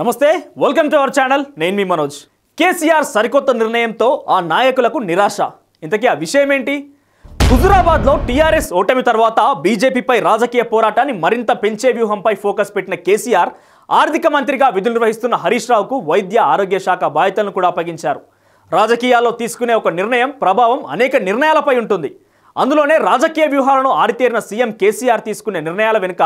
నమస్తే welcome to our channel నేను మీ మనోజ్ కేసీఆర్ సరికొత్త నిర్ణయంతో ఆ నాయకులకు నిరాశ ఇంతకీ ఆ విషయం ఏంటి హుజురాబాద్లో టీఆర్ఎస్ ఓటమి తర్వాత బీజేపీపై రాజకీయ పోరాటాన్ని మరింత పెంచే వ్యూహంపై ఫోకస్ పెట్టిన కేసీఆర్ ఆర్థిక మంత్రిగా విధులు నిర్వహిస్తున్న హరీష్ రావుకు వైద్య ఆరోగ్య శాఖ బాధ్యతలను కూడా అప్పగించారు రాజకీయాల్లో తీసుకునే ఒక నిర్ణయం ప్రభావం అనేక నిర్ణయాలపై ఉంటుంది అందులోనే రాజకీయ వ్యూహాలను ఆరితేరిన సీఎం కేసీఆర్ తీసుకునే నిర్ణయాల వెనుక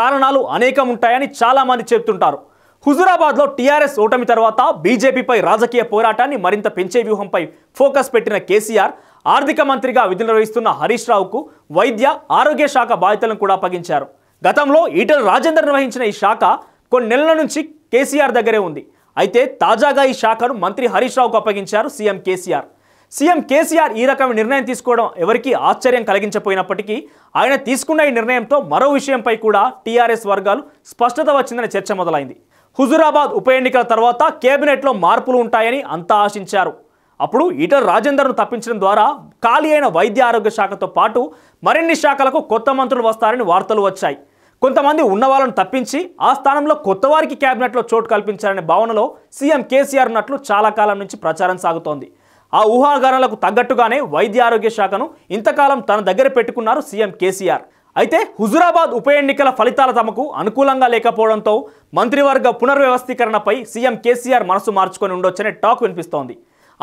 కారణాలు అనేకం ఉంటాయని చాలామంది చెబుతుంటారు హుజురాబాద్లో టీఆర్ఎస్ ఓటమి తర్వాత బీజేపీపై రాజకీయ పోరాటాన్ని మరింత పెంచే వ్యూహంపై ఫోకస్ పెట్టిన కేసీఆర్ ఆర్థిక మంత్రిగా విధులు నిర్వహిస్తున్న హరీష్ రావుకు వైద్య ఆరోగ్య శాఖ బాధ్యతలను కూడా అప్పగించారు గతంలో ఈటల రాజేందర్ నిర్వహించిన ఈ శాఖ కొన్ని నెలల నుంచి కేసీఆర్ దగ్గరే ఉంది అయితే తాజాగా ఈ శాఖను మంత్రి హరీష్ రావుకు అప్పగించారు సీఎం కేసీఆర్ సీఎం కేసీఆర్ ఈ రకమైన నిర్ణయం తీసుకోవడం ఎవరికీ ఆశ్చర్యం కలిగించపోయినప్పటికీ ఆయన తీసుకున్న ఈ నిర్ణయంతో మరో విషయంపై కూడా టీఆర్ఎస్ వర్గాలు స్పష్టత వచ్చిందని చర్చ మొదలైంది హుజురాబాద్ ఉప ఎన్నికల తర్వాత కేబినెట్లో మార్పులు ఉంటాయని అంతా ఆశించారు అప్పుడు ఈటల రాజేందర్ను తప్పించడం ద్వారా ఖాళీ అయిన వైద్య ఆరోగ్య శాఖతో పాటు మరిన్ని శాఖలకు కొత్త మంత్రులు వస్తారని వార్తలు వచ్చాయి కొంతమంది ఉన్న వాళ్ళను తప్పించి ఆ స్థానంలో కొత్త వారికి కేబినెట్లో చోటు కల్పించారనే భావనలో సీఎం కేసీఆర్ ఉన్నట్లు చాలా కాలం నుంచి ప్రచారం సాగుతోంది ఆ ఊహాగానాలకు తగ్గట్టుగానే వైద్య ఆరోగ్య శాఖను ఇంతకాలం తన దగ్గర పెట్టుకున్నారు సీఎం కేసీఆర్ అయితే హుజురాబాద్ ఉప ఎన్నికల ఫలితాలు తమకు అనుకూలంగా లేకపోవడంతో మంత్రివర్గ పునర్వ్యవస్థీకరణపై సీఎం కేసీఆర్ మనసు మార్చుకొని ఉండొచ్చనే టాక్ వినిపిస్తోంది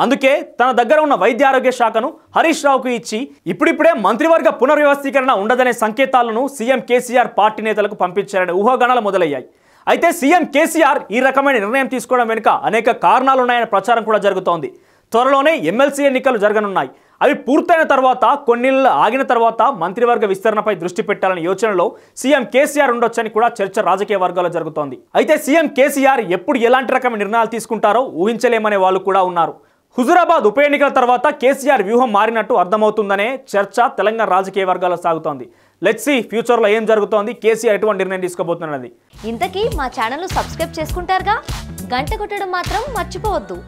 అందుకే తన దగ్గర ఉన్న వైద్య ఆరోగ్య శాఖను హరీష్ రావుకు ఇచ్చి ఇప్పుడిప్పుడే మంత్రివర్గ పునర్వ్యవస్థీకరణ ఉండదనే సంకేతాలను సీఎం కేసీఆర్ పార్టీ నేతలకు పంపించారనే ఊహాగానాలు మొదలయ్యాయి అయితే సీఎం కేసీఆర్ ఈ రకమైన నిర్ణయం తీసుకోవడం వెనుక అనేక కారణాలున్నాయనే ప్రచారం కూడా జరుగుతోంది త్వరలోనే ఎమ్మెల్సీ ఎన్నికలు జరగనున్నాయి అవి పూర్తయిన తర్వాత కొన్నిళ్ళు ఆగిన తర్వాత మంత్రివర్గ విస్తరణపై దృష్టి పెట్టాలనే యోచనలో సీఎం కేసీఆర్ ఉండొచ్చని కూడా చర్చ రాజకీయ వర్గాల్లో జరుగుతోంది అయితే సీఎం కేసీఆర్ ఎప్పుడు ఎలాంటి రకమైన నిర్ణయాలు తీసుకుంటారో ఊహించలేమనే వాళ్ళు కూడా ఉన్నారు హుజురాబాద్ ఉప ఎన్నికల తర్వాత కేసీఆర్ వ్యూహం మారినట్టు అర్థమవుతుందనే చర్చ తెలంగాణ రాజకీయ వర్గాల్లో సాగుతోంది లెట్ సి ఫ్యూచర్లో ఏం జరుగుతోంది కేసీఆర్ ఎటువంటి నిర్ణయం తీసుకోబోతున్నది ఇంతకీ మా ఛానల్ సబ్స్క్రైబ్ చేసుకుంటారుగా గంట కొట్టడం మాత్రం మర్చిపోవద్దు